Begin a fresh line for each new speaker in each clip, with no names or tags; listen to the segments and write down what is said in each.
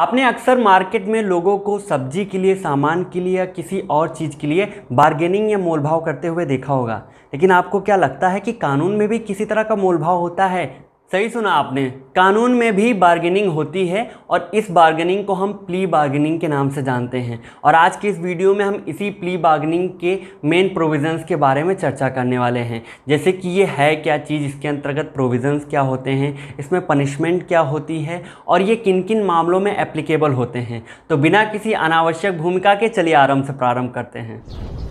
आपने अक्सर मार्केट में लोगों को सब्जी के लिए सामान के लिए या किसी और चीज़ के लिए बार्गेनिंग या मोलभाव करते हुए देखा होगा लेकिन आपको क्या लगता है कि कानून में भी किसी तरह का मोलभाव होता है सही सुना आपने कानून में भी बार्गेनिंग होती है और इस बार्गेनिंग को हम प्ली बार्गेनिंग के नाम से जानते हैं और आज की इस वीडियो में हम इसी प्ली बार्गेनिंग के मेन प्रोविज़ंस के बारे में चर्चा करने वाले हैं जैसे कि ये है क्या चीज़ इसके अंतर्गत प्रोविज़ंस क्या होते हैं इसमें पनिशमेंट क्या होती है और ये किन किन मामलों में एप्लीकेबल होते हैं तो बिना किसी अनावश्यक भूमिका के चलिए आराम से प्रारंभ करते हैं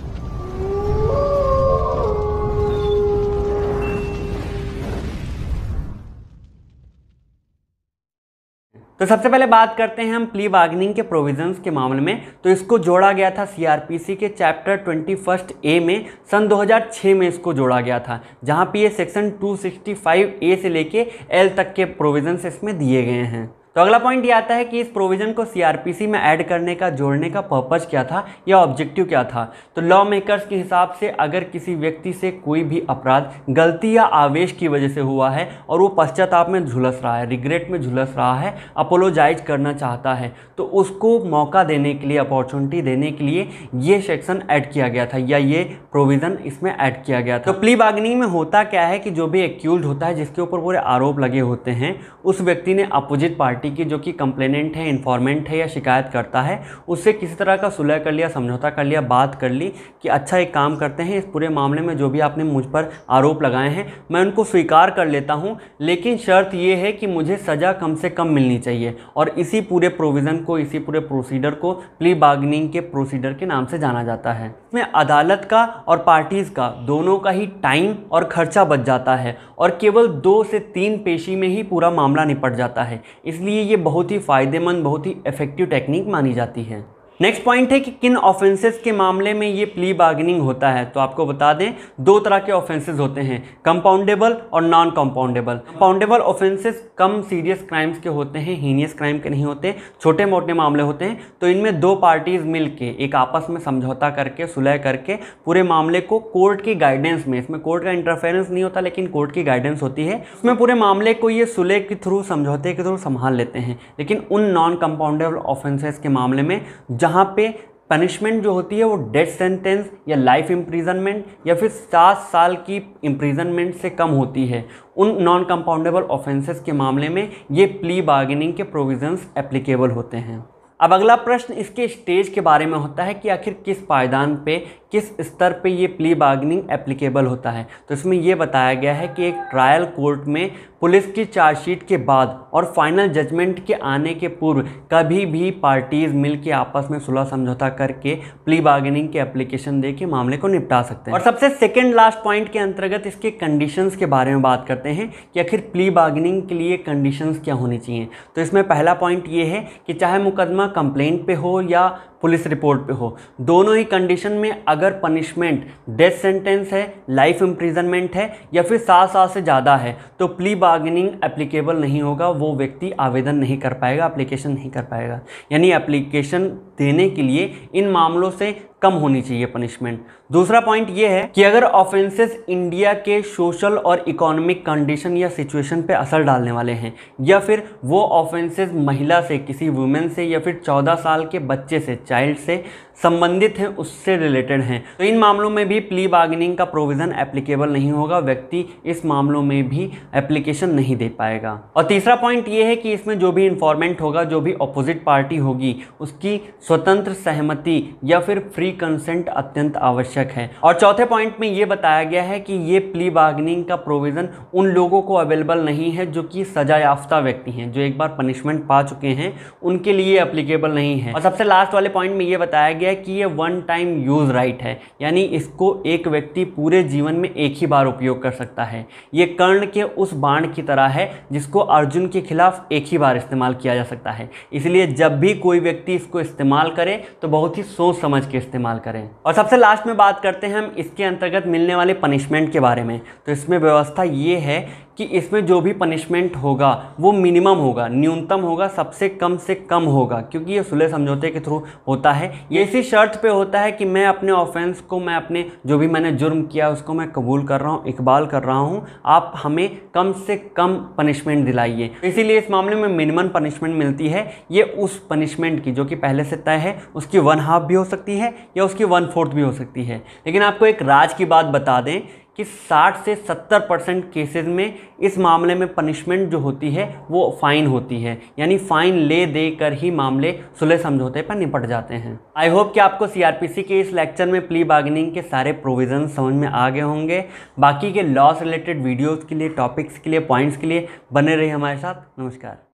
तो सबसे पहले बात करते हैं हम प्ली बार्गनिंग के प्रोविजंस के मामले में तो इसको जोड़ा गया था सीआरपीसी के चैप्टर ट्वेंटी फर्स्ट ए में सन 2006 में इसको जोड़ा गया था जहां पे ये सेक्शन 265 ए से लेके एल तक के प्रोविजंस इसमें दिए गए हैं तो अगला पॉइंट ये आता है कि इस प्रोविज़न को सीआरपीसी में ऐड करने का जोड़ने का पर्पज़ क्या था या ऑब्जेक्टिव क्या था तो लॉ मेकर्स के हिसाब से अगर किसी व्यक्ति से कोई भी अपराध गलती या आवेश की वजह से हुआ है और वो पश्चाताप में झुलस रहा है रिग्रेट में झुलस रहा है अपोलोजाइज करना चाहता है तो उसको मौका देने के लिए अपॉर्चुनिटी देने के लिए ये सेक्शन ऐड किया गया था या ये प्रोविज़न इसमें ऐड किया गया था तो प्ली बागनिंग में होता क्या है कि जो भी एक्यूज होता है जिसके ऊपर पूरे आरोप लगे होते हैं उस व्यक्ति ने अपोजिट पार्टी पार्टी की जो कि कंप्लेनेंट है इन्फॉर्मेंट है या शिकायत करता है उससे किसी तरह का सुलह कर लिया समझौता कर लिया बात कर ली कि अच्छा एक काम करते हैं इस पूरे मामले में जो भी आपने मुझ पर आरोप लगाए हैं मैं उनको स्वीकार कर लेता हूँ लेकिन शर्त ये है कि मुझे सज़ा कम से कम मिलनी चाहिए और इसी पूरे प्रोविज़न को इसी पूरे प्रोसीडर को प्ली बार्गनिंग के प्रोसीडर के नाम से जाना जाता है इसमें अदालत का और पार्टीज़ का दोनों का ही टाइम और खर्चा बच जाता है और केवल दो से तीन पेशी में ही पूरा मामला निपट जाता है इसलिए लिए ये बहुत ही फ़ायदेमंद बहुत ही इफ़ेक्टिव टेक्निक मानी जाती है नेक्स्ट पॉइंट है कि किन ऑफेंसेस के मामले में ये प्ली बार्गेनिंग होता है तो आपको बता दें दो तरह के ऑफेंसेस होते हैं कंपाउंडेबल और नॉन कंपाउंडेबल कंपाउंडेबल ऑफेंसेस कम सीरियस क्राइम्स के होते हैं हीनियस क्राइम के नहीं होते छोटे मोटे मामले होते हैं तो इनमें दो पार्टीज मिल के एक आपस में समझौता करके सुलह करके पूरे मामले को कोर्ट की गाइडेंस में इसमें कोर्ट का इंटरफेरेंस नहीं होता लेकिन कोर्ट की गाइडेंस होती है उसमें पूरे मामले को ये सुलह के थ्रू समझौते के थ्रू संभाल लेते हैं लेकिन उन नॉन कंपाउंडेबल ऑफेंसेस के मामले में जहाँ यहाँ पे पनिशमेंट जो होती है वो डेथ सेंटेंस या लाइफ इम्प्रीजनमेंट या फिर सात साल की इम्प्रीजनमेंट से कम होती है उन नॉन कंपाउंडेबल ऑफेंसेस के मामले में ये प्ली बार्गेनिंग के प्रोविजंस एप्लीकेबल होते हैं अब अगला प्रश्न इसके स्टेज के बारे में होता है कि आखिर किस पायदान पे किस स्तर पे ये प्ली बार्गनिंग एप्लीकेबल होता है तो इसमें यह बताया गया है कि एक ट्रायल कोर्ट में पुलिस की चार्जशीट के बाद और फाइनल जजमेंट के आने के पूर्व कभी भी पार्टीज़ मिल के आपस में सुलह समझौता करके प्ली बार्गेनिंग के एप्लीकेशन दे के मामले को निपटा सकते हैं और सबसे सेकेंड लास्ट पॉइंट के अंतर्गत इसके कंडीशन के बारे में बात करते हैं कि आखिर प्ली बार्गेनिंग के लिए कंडीशन क्या होनी चाहिए तो इसमें पहला पॉइंट ये है कि चाहे मुकदमा कंप्लेंट पे हो या पुलिस रिपोर्ट पे हो दोनों ही कंडीशन में अगर पनिशमेंट डेथ सेंटेंस है लाइफ इम्प्रिजनमेंट है या फिर सात साल से ज़्यादा है तो प्ली बार्गेनिंग एप्लीकेबल नहीं होगा वो व्यक्ति आवेदन नहीं कर पाएगा एप्लीकेशन नहीं कर पाएगा यानी एप्लीकेशन देने के लिए इन मामलों से कम होनी चाहिए पनिशमेंट दूसरा पॉइंट ये है कि अगर ऑफेंसेस इंडिया के सोशल और इकोनॉमिक कंडीशन या सिचुएशन पे असर डालने वाले हैं या फिर वो ऑफेंसेस महिला से किसी वुमेन से या फिर 14 साल के बच्चे से चाइल्ड से संबंधित हैं उससे रिलेटेड हैं तो इन मामलों में भी प्ली बार्गेनिंग का प्रोविज़न एप्लीकेबल नहीं होगा व्यक्ति इस मामलों में भी एप्लीकेशन नहीं दे पाएगा और तीसरा पॉइंट ये है कि इसमें जो भी इन्फॉर्मेंट होगा जो भी अपोजिट पार्टी होगी उसकी स्वतंत्र सहमति या फिर फ्री कंसेंट अत्यंत आवश्यक है और चौथे पॉइंट में ये बताया गया है कि ये प्ली बार्गेनिंग का प्रोविज़न उन लोगों को अवेलेबल नहीं है जो कि सजा याफ्ता व्यक्ति हैं जो एक बार पनिशमेंट पा चुके हैं उनके लिए अप्लीकेबल नहीं है और सबसे लास्ट वाले पॉइंट में ये बताया गया है कि ये वन टाइम यूज़ राइट है यानी इसको एक व्यक्ति पूरे जीवन में एक ही बार उपयोग कर सकता है ये कर्ण के उस बाण की तरह है जिसको अर्जुन के खिलाफ एक ही बार इस्तेमाल किया जा सकता है इसलिए जब भी कोई व्यक्ति इसको इस्तेमाल करे तो बहुत ही सोच समझ के इस्तेमाल करें और सबसे लास्ट में बात करते हैं हम इसके अंतर्गत मिलने वाले पनिशमेंट के बारे में तो इसमें व्यवस्था ये है कि इसमें जो भी पनिशमेंट होगा वो मिनिमम होगा न्यूनतम होगा सबसे कम से कम होगा क्योंकि ये सुलह समझौते के थ्रू होता है ये इसी शर्त पे होता है कि मैं अपने ऑफेंस को मैं अपने जो भी मैंने जुर्म किया उसको मैं कबूल कर रहा हूँ इकबाल कर रहा हूँ आप हमें कम से कम पनिशमेंट दिलाइए इसीलिए इस मामले में मिनिमम पनिशमेंट मिलती है ये उस पनिशमेंट की जो कि पहले से तय है उसकी वन हाफ भी हो सकती है या उसकी वन फोर्थ भी हो सकती है लेकिन आपको एक राज की बात बता दें कि 60 से 70 परसेंट केसेज में इस मामले में पनिशमेंट जो होती है वो फ़ाइन होती है यानी फ़ाइन ले दे कर ही मामले सुलह समझौते पर निपट जाते हैं आई होप कि आपको सीआरपीसी के इस लेक्चर में प्ली बार्गेनिंग के सारे प्रोविज़न समझ में आ गए होंगे बाकी के लॉस रिलेटेड वीडियोज़ के लिए टॉपिक्स के लिए पॉइंट्स के लिए बने रहिए हमारे साथ नमस्कार